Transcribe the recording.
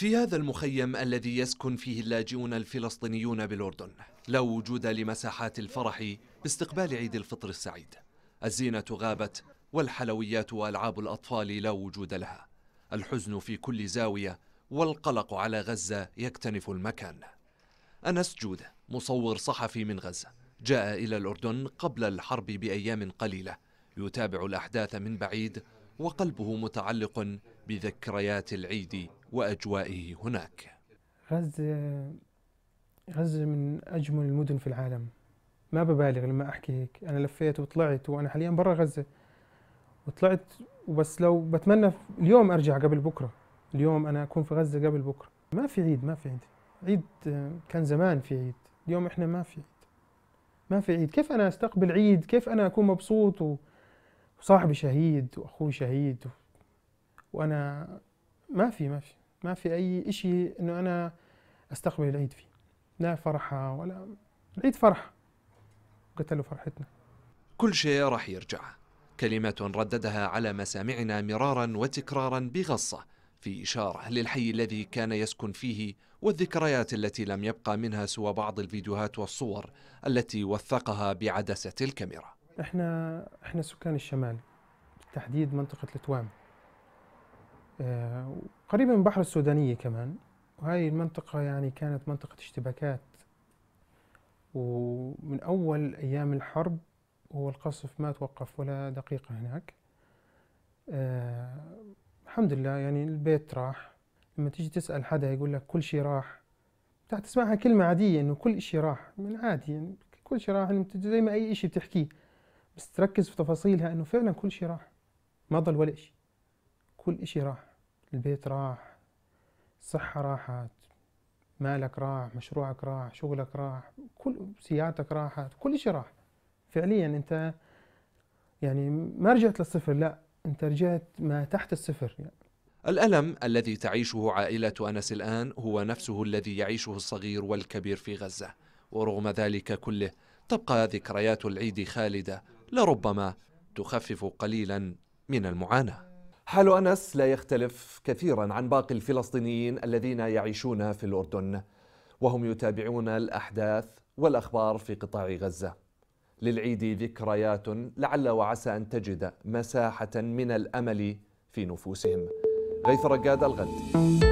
في هذا المخيم الذي يسكن فيه اللاجئون الفلسطينيون بالأردن لا وجود لمساحات الفرح باستقبال عيد الفطر السعيد الزينة غابت والحلويات وألعاب الأطفال لا وجود لها الحزن في كل زاوية والقلق على غزة يكتنف المكان أنس جود مصور صحفي من غزة جاء إلى الأردن قبل الحرب بأيام قليلة يتابع الأحداث من بعيد وقلبه متعلق بذكريات العيد وأجوائه هناك غزة غزة من أجمل المدن في العالم ما ببالغ لما أحكي هيك أنا لفيت وطلعت وأنا حاليا برا غزة وطلعت وبس لو بتمنى اليوم أرجع قبل بكرة اليوم أنا أكون في غزة قبل بكرة ما في عيد ما في عيد عيد آه، كان زمان في عيد اليوم إحنا ما في عيد ما في عيد كيف أنا أستقبل عيد كيف أنا أكون مبسوط و... وصاحبي شهيد واخوي شهيد و... وانا ما في ما في ما في اي شيء انه انا استقبل العيد فيه لا فرحه ولا العيد فرحه قتلوا فرحتنا كل شيء راح يرجع كلمات رددها على مسامعنا مرارا وتكرارا بغصه في اشاره للحي الذي كان يسكن فيه والذكريات التي لم يبقى منها سوى بعض الفيديوهات والصور التي وثقها بعدسه الكاميرا احنا احنا سكان الشمال بالتحديد منطقة التوام آه، قريبة من بحر السودانية كمان وهاي المنطقة يعني كانت منطقة اشتباكات ومن أول أيام الحرب هو القصف ما توقف ولا دقيقة هناك آه، الحمد لله يعني البيت راح لما تيجي تسأل حدا يقول لك كل شيء راح تسمعها كلمة عادية إنه كل شيء راح من عادي يعني كل شيء راح يعني زي ما أي شيء بتحكيه بس تركز في تفاصيلها انه فعلا كل شيء راح ما ضل ولا شيء كل شيء راح البيت راح الصحة راحت مالك راح مشروعك راح شغلك راح كل سيارتك راحت كل شيء راح فعليا انت يعني ما رجعت للصفر لا انت رجعت ما تحت الصفر يعني. الألم الذي تعيشه عائلة أنس الآن هو نفسه الذي يعيشه الصغير والكبير في غزة ورغم ذلك كله تبقى ذكريات العيد خالدة لربما تخفف قليلا من المعاناه حال انس لا يختلف كثيرا عن باقي الفلسطينيين الذين يعيشون في الاردن وهم يتابعون الاحداث والاخبار في قطاع غزه للعيد ذكريات لعل وعسى ان تجد مساحه من الامل في نفوسهم غيث رقاد الغد